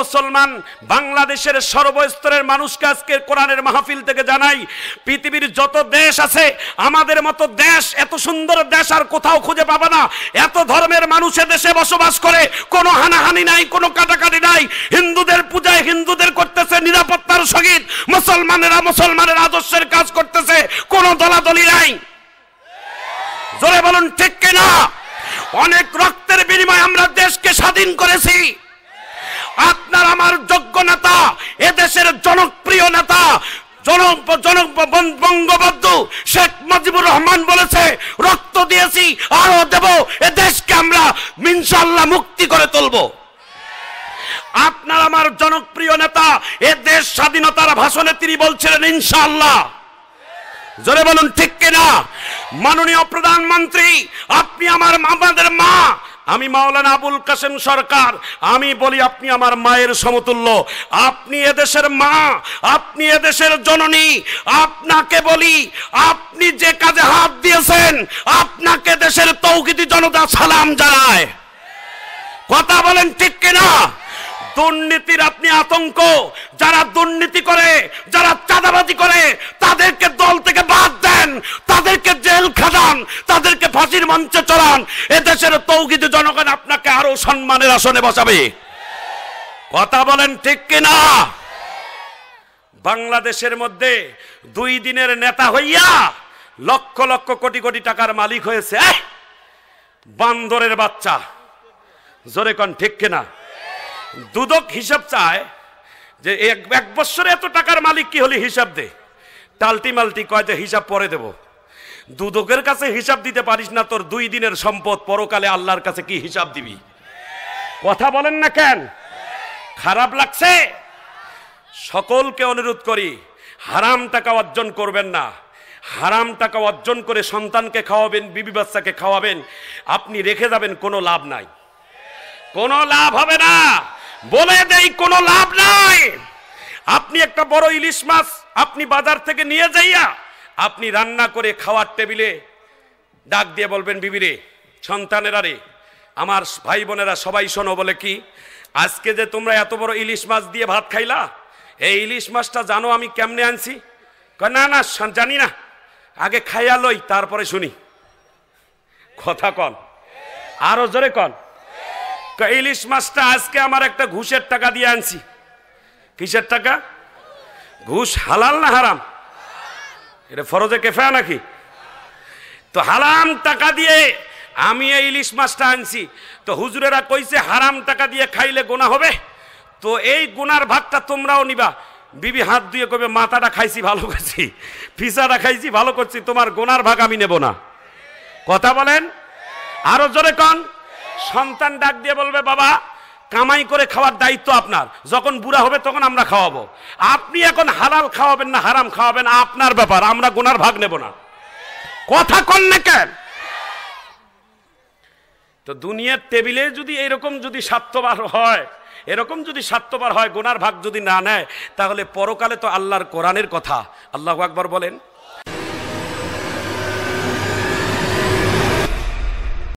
মুসলমান বাংলাদেশের সর্বস্তরের মানুষকে আজকে কোরআনের মাহফিল থেকে জানাই পৃথিবীর যত দেশ আছে আমাদের মতো দেশ এত সুন্দর দেশ আর কোথাও খুঁজে পাবে না এত ধর্মের মানুষ দেশে বসবাস করে কোনো হানাহানি নাই কোনো কাটাকাটি নাই হিন্দুদের পূজায় হিন্দুদের করতেছে নিরাপত্তার সহিত মুসলমানেরা মুসলমানের আদর্শের কাজ করতেছে কোনো দলাদলি নাই জোরে বলুন ঠিক কিনা অনেক রক্তের বিনিময়ে আমরা দেশকে স্বাধীন করেছি আপনার আমার যোগ্য নেতা এদেশের জনপ্রিয় নেতা বঙ্গবন্ধু শেখ মুজিবুর রহমান বলেছে রক্ত দিয়েছি আরো দেব এ দেশকে আমরা ইনশাল্লাহ মুক্তি করে তুলবো আপনার আমার জনপ্রিয় নেতা এ দেশ স্বাধীনতার ভাষণে তিনি বলছিলেন ইনশাল্লাহ জোরে বলুন ঠিক কিনা মাননীয় প্রধানমন্ত্রী আপনি আমার আমি মাওলানা আবুল কাসেম সরকার আমি বলি আপনি আমার মায়ের সমতুল্য আপনি এদেশের মা আপনি এদেশের জননী আপনাকে বলি আপনি যে কাজে হাত দিয়েছেন আপনাকে দেশের তৌকিদি জনতা সালাম জানায় কথা বলেন ঠিক কিনা দুর্নীতির আপনি আতঙ্ক যারা দুর্নীতি করে যারা চাঁদাবাজি করে তাদেরকে দল থেকে বাদ দেয় তাদেরকে জেল খাটান তাদেরকে ফাঁসির মঞ্চে চড়ান এদেশের তৌকিত জনগণ আপনাকে আরো সম্মানের আসনে বসাবে কথা বলেন ঠিক কিনা বাংলাদেশের মধ্যে দুই দিনের নেতা হইয়া লক্ষ লক্ষ কোটি কোটি টাকার মালিক হয়েছে বান্দরের বাচ্চা জোরে কন ঠিক কিনা দুদক হিসাব চায় যে এক বছরে এত টাকার মালিক কি হলে হিসাব দে টালটি মালটি কয় যে হিসাব পরে দেবো দুদকের কাছে হিসাব দিতে পারিস না তোর দুই দিনের সম্পদ পরকালে আল্লাহর কাছে কি হিসাব দিবি কথা বলেন না কেন খারাপ লাগছে সকলকে অনুরোধ করি হারাম টাকা অর্জন করবেন না হারাম টাকা অর্জন করে সন্তানকে খাওয়াবেন বিবি বাচ্চাকে খাওয়াবেন আপনি রেখে যাবেন কোনো লাভ নাই কোনো লাভ হবে না বলে দেই কোনো লাভ নাই আপনি একটা বড় ইলিশ মাছ আপনি বাজার থেকে নিয়ে যাইয়া আপনি রান্না করে খাওয়ার টেবিলে ডাক দিয়ে বলবেন বিবিরে সন্তানেরা রে আমার ভাই বোনেরা সবাই শোনো বলে কি আজকে যে তোমরা এত বড় ইলিশ মাছ দিয়ে ভাত খাইলা এই ইলিশ মাছটা জানো আমি কেমনে আনছি না না জানি না আগে খাইয়া লই তারপরে শুনি কথা কন আরো জোরে কন ইলিশ মাছটা আজকে আমার একটা ঘুষের টাকা দিয়ে আনছি কিসের টাকা ঘুষ হালাল না হারাম এটা ফরজে কেফে নাকি তো হারাম টাকা দিয়ে আমি এই ইলিশ মাছটা আনছি তো হুজুরেরা কইছে হারাম টাকা দিয়ে খাইলে গোনা হবে তো এই গোনার ভাগটা তোমরাও নিবা বিবি হাত দিয়ে কবে মাথাটা খাইছি ভালো করছি ফিসাটা খাইছি ভালো করছি তোমার গোনার ভাগ আমি নেব না কথা বলেন আরো জোরে কন সন্তান ডাক দিয়ে বলবে বাবা কামাই করে খাওয়ার দায়িত্ব আপনার যখন বুড়া হবে তখন আমরা খাওয়াবো আপনি এখন হালাল খাওয়াবেন না হারাম খাওয়াবেন আপনার ব্যাপার আমরা গুনার ভাগ নেব না কথা কন না কেন তো দুনিয়ার টেবিলে যদি এরকম যদি স্বার্থবার হয় এরকম যদি স্বার্থবার হয় গোনার ভাগ যদি না নেয় তাহলে পরকালে তো আল্লাহর কোরআনের কথা আল্লাহ আকবর বলেন